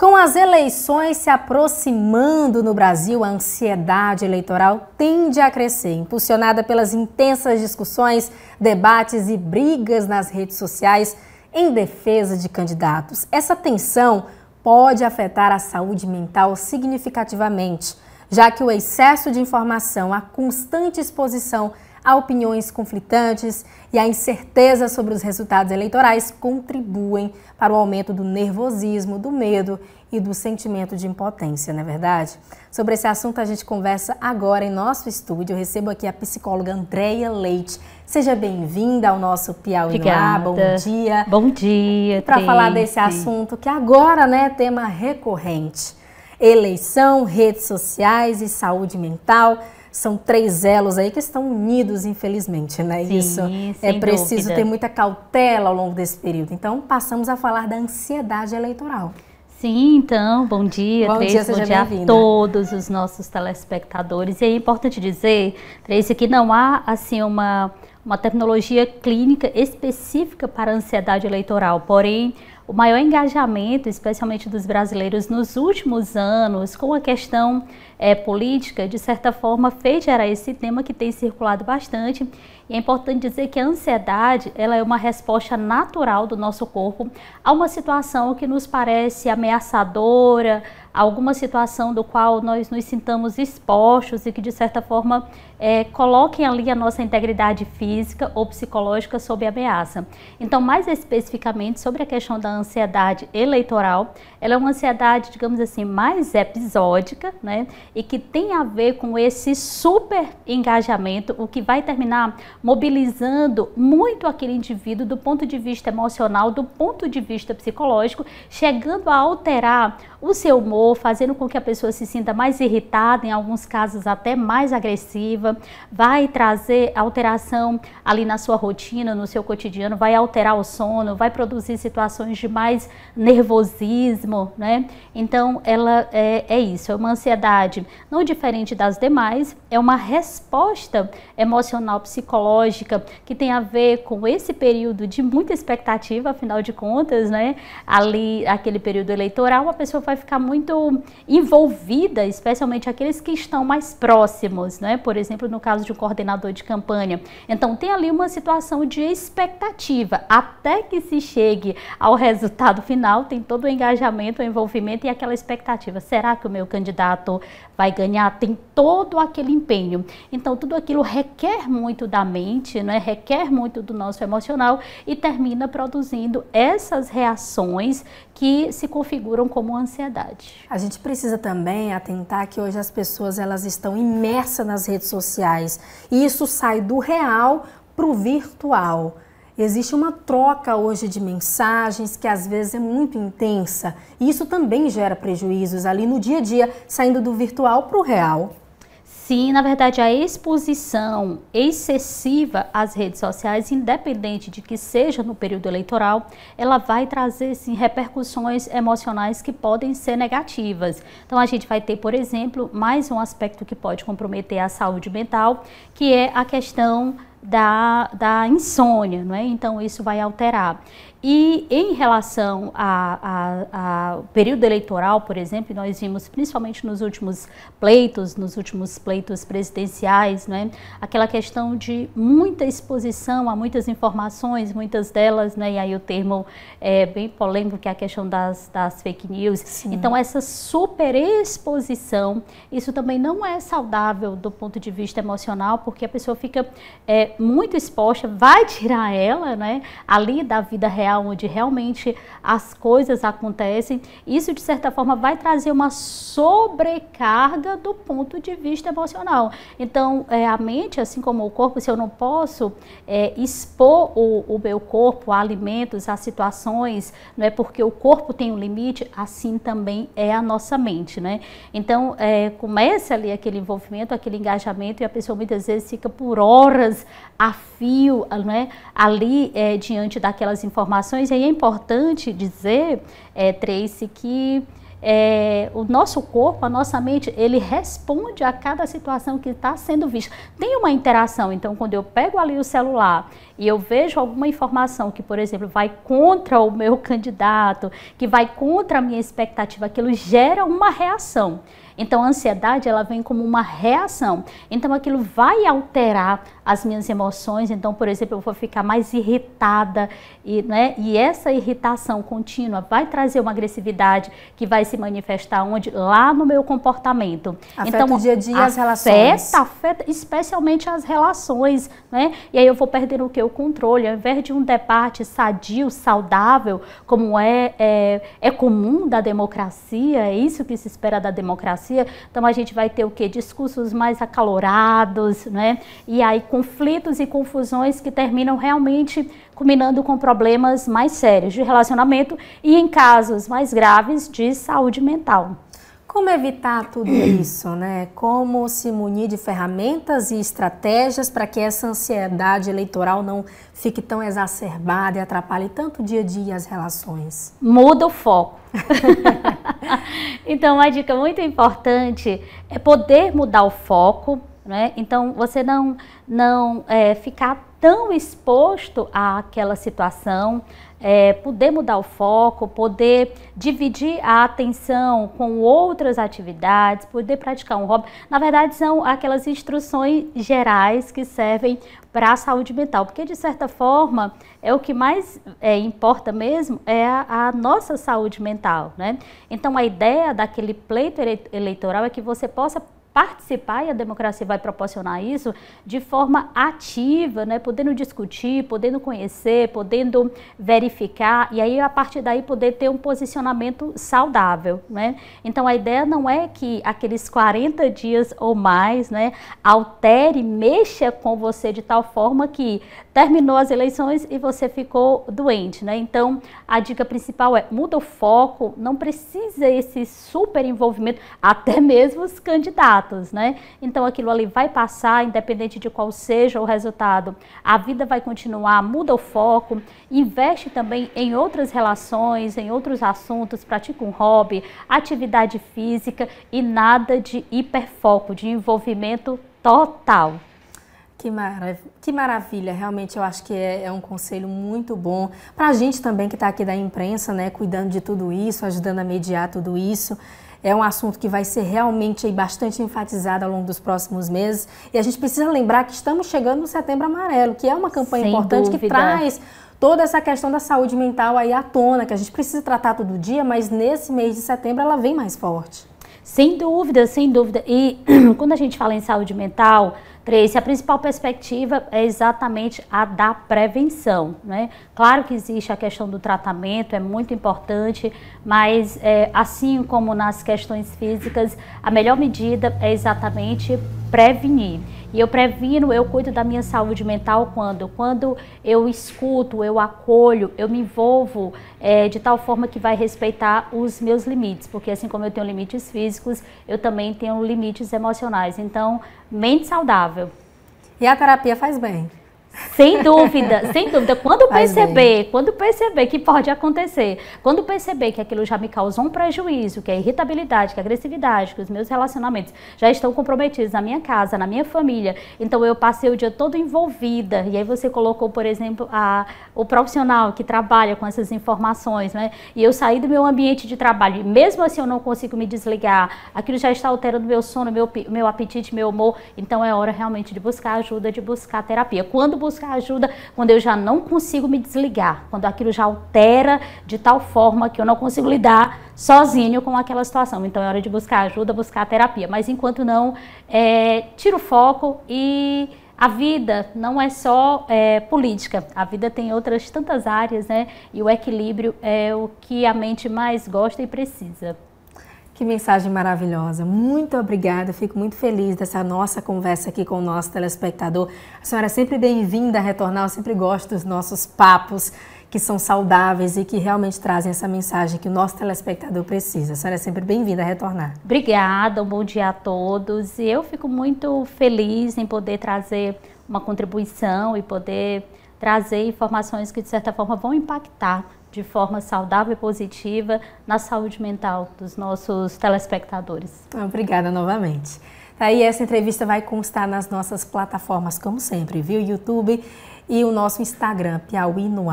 Com as eleições se aproximando no Brasil, a ansiedade eleitoral tende a crescer, impulsionada pelas intensas discussões, debates e brigas nas redes sociais em defesa de candidatos. Essa tensão pode afetar a saúde mental significativamente, já que o excesso de informação, a constante exposição a opiniões conflitantes e a incerteza sobre os resultados eleitorais contribuem para o aumento do nervosismo, do medo e do sentimento de impotência, não é verdade? Sobre esse assunto a gente conversa agora em nosso estúdio. Eu recebo aqui a psicóloga Andreia Leite. Seja bem-vinda ao nosso Piauí Obrigada. Bom dia. Bom dia. Para falar desse assunto que agora, né, é tema recorrente. Eleição, redes sociais e saúde mental são três elos aí que estão unidos, infelizmente, né? Sim, Isso é preciso dúvida. ter muita cautela ao longo desse período. Então, passamos a falar da ansiedade eleitoral. Sim, então, bom dia, bom dia, bom dia a todos os nossos telespectadores. E é importante dizer, Trace, que não há, assim, uma, uma tecnologia clínica específica para a ansiedade eleitoral, porém, o maior engajamento, especialmente dos brasileiros nos últimos anos, com a questão é, política, de certa forma fez gerar esse tema que tem circulado bastante. E é importante dizer que a ansiedade ela é uma resposta natural do nosso corpo a uma situação que nos parece ameaçadora, alguma situação do qual nós nos sintamos expostos e que, de certa forma, é, coloquem ali a nossa integridade física ou psicológica sob ameaça. Então, mais especificamente sobre a questão da ansiedade eleitoral, ela é uma ansiedade, digamos assim, mais episódica, né? E que tem a ver com esse super engajamento, o que vai terminar mobilizando muito aquele indivíduo do ponto de vista emocional, do ponto de vista psicológico, chegando a alterar o seu humor, fazendo com que a pessoa se sinta mais irritada, em alguns casos até mais agressiva, vai trazer alteração ali na sua rotina, no seu cotidiano, vai alterar o sono, vai produzir situações de mais nervosismo, né? Então, ela é, é isso, é uma ansiedade não diferente das demais, é uma resposta emocional psicológica que tem a ver com esse período de muita expectativa, afinal de contas, né? Ali, aquele período eleitoral, a pessoa vai vai ficar muito envolvida, especialmente aqueles que estão mais próximos, né? Por exemplo, no caso de um coordenador de campanha. Então, tem ali uma situação de expectativa. Até que se chegue ao resultado final, tem todo o engajamento, o envolvimento e aquela expectativa. Será que o meu candidato vai ganhar? Tem todo aquele empenho. Então, tudo aquilo requer muito da mente, né? requer muito do nosso emocional e termina produzindo essas reações que se configuram como ansiedade. A gente precisa também atentar que hoje as pessoas elas estão imersas nas redes sociais e isso sai do real para o virtual. Existe uma troca hoje de mensagens que às vezes é muito intensa e isso também gera prejuízos ali no dia a dia, saindo do virtual para o real. Sim, na verdade, a exposição excessiva às redes sociais, independente de que seja no período eleitoral, ela vai trazer sim repercussões emocionais que podem ser negativas. Então a gente vai ter, por exemplo, mais um aspecto que pode comprometer a saúde mental, que é a questão da, da insônia, não é? Então isso vai alterar. E em relação ao período eleitoral, por exemplo, nós vimos principalmente nos últimos pleitos, nos últimos pleitos presidenciais, né, aquela questão de muita exposição a muitas informações, muitas delas, né, e aí o termo é bem polêmico, que é a questão das, das fake news. Sim. Então, essa superexposição, isso também não é saudável do ponto de vista emocional, porque a pessoa fica é, muito exposta, vai tirar ela, né, ali da vida real, onde realmente as coisas acontecem. Isso, de certa forma, vai trazer uma sobrecarga do ponto de vista emocional. Então, é, a mente, assim como o corpo, se eu não posso é, expor o, o, meu corpo a alimentos, a situações, não é porque o corpo tem um limite, assim também é a nossa mente, né? Então, é, começa ali aquele envolvimento, aquele engajamento e a pessoa muitas vezes fica por horas a fio, né, ali é, diante daquelas informações. E é importante dizer, é, Tracy, que é, o nosso corpo, a nossa mente, ele responde a cada situação que está sendo vista. Tem uma interação, então, quando eu pego ali o celular e eu vejo alguma informação que, por exemplo, vai contra o meu candidato, que vai contra a minha expectativa, aquilo gera uma reação. Então, a ansiedade ela vem como uma reação. Então, aquilo vai alterar as minhas emoções. Então, por exemplo, eu vou ficar mais irritada e, né, e essa irritação contínua vai trazer uma agressividade que vai se manifestar onde? Lá no meu comportamento. Afeta então, o dia a dia afeta, as relações. Afeta, especialmente as relações, né? E aí eu vou perdendo o que? O controle. Ao invés de um debate sadio, saudável, como é, é, é comum da democracia, é isso que se espera da democracia, então a gente vai ter o que? Discursos mais acalorados, né? E aí conflitos e confusões que terminam realmente combinando com problemas mais sérios de relacionamento e, em casos mais graves, de saúde mental. Como evitar tudo isso, né? Como se munir de ferramentas e estratégias para que essa ansiedade eleitoral não fique tão exacerbada e atrapalhe tanto o dia a dia as relações? Muda o foco. então, uma dica muito importante é poder mudar o foco, né? Então, você não não é, ficar tão exposto àquela situação, é, poder mudar o foco, poder dividir a atenção com outras atividades, poder praticar um hobby. Na verdade, são aquelas instruções gerais que servem para a saúde mental, porque de certa forma é o que mais é, importa mesmo é a, a, nossa saúde mental, né? Então a ideia daquele pleito eleitoral é que você possa participar e a democracia vai proporcionar isso de forma ativa, né? podendo discutir, podendo conhecer, podendo verificar e aí a partir daí poder ter um posicionamento saudável. Né? Então a ideia não é que aqueles 40 dias ou mais né, altere, mexa com você de tal forma que terminou as eleições e você ficou doente. Né? Então a dica principal é muda o foco, não precisa esse super envolvimento, até mesmo os candidatos né? Então aquilo ali vai passar, independente de qual seja o resultado. A vida vai continuar, muda o foco, investe também em outras relações, em outros assuntos, pratica um hobby, atividade física e nada de hiperfoco, de envolvimento total. Que, marav que maravilha, realmente eu acho que é, é um conselho muito bom para a gente também que está aqui da imprensa, né, cuidando de tudo isso, ajudando a mediar tudo isso. É um assunto que vai ser realmente bastante enfatizado ao longo dos próximos meses. E a gente precisa lembrar que estamos chegando no Setembro Amarelo, que é uma campanha Sem importante dúvida. que traz toda essa questão da saúde mental aí à tona, que a gente precisa tratar todo dia, mas nesse mês de setembro ela vem mais forte. Sem dúvida, sem dúvida. E quando a gente fala em saúde mental, Tracy, a principal perspectiva é exatamente a da prevenção. Né? Claro que existe a questão do tratamento, é muito importante, mas é, assim como nas questões físicas, a melhor medida é exatamente prevenir. E eu previno, eu cuido da minha saúde mental quando? Quando eu escuto, eu acolho, eu me envolvo é, de tal forma que vai respeitar os meus limites, porque assim como eu tenho limites físicos, eu também tenho limites emocionais. Então, mente saudável. E a terapia faz bem? Sem dúvida, sem dúvida. Quando perceber, quando perceber que pode acontecer, quando perceber que aquilo já me causou um prejuízo, que a é irritabilidade, que a é agressividade, que os meus relacionamentos já estão comprometidos na minha casa, na minha família, então eu passei o dia todo envolvida. E aí você colocou, por exemplo, a, o profissional que trabalha com essas informações, né? E eu saí do meu ambiente de trabalho, e mesmo assim eu não consigo me desligar, aquilo já está alterando meu sono, meu, meu apetite, meu humor. Então é hora realmente de buscar ajuda, de buscar terapia. Quando buscar ajuda quando eu já não consigo me desligar, quando aquilo já altera de tal forma que eu não consigo lidar sozinho com aquela situação. Então é hora de buscar ajuda, buscar terapia. Mas enquanto não, é, tira o foco e a vida não é só é, política, a vida tem outras tantas áreas, né? E o equilíbrio é o que a mente mais gosta e precisa. Que mensagem maravilhosa. Muito obrigada. Fico muito feliz dessa nossa conversa aqui com o nosso telespectador. A senhora é sempre bem-vinda a retornar. Eu sempre gosto dos nossos papos que são saudáveis e que realmente trazem essa mensagem que o nosso telespectador precisa. A senhora é sempre bem-vinda a retornar. Obrigada, um bom dia a todos. E eu fico muito feliz em poder trazer uma contribuição e poder trazer informações que, de certa forma, vão impactar de forma saudável e positiva na saúde mental dos nossos telespectadores. Obrigada novamente. Tá, aí, essa entrevista vai constar nas nossas plataformas, como sempre, viu? YouTube e o nosso Instagram, Piauí no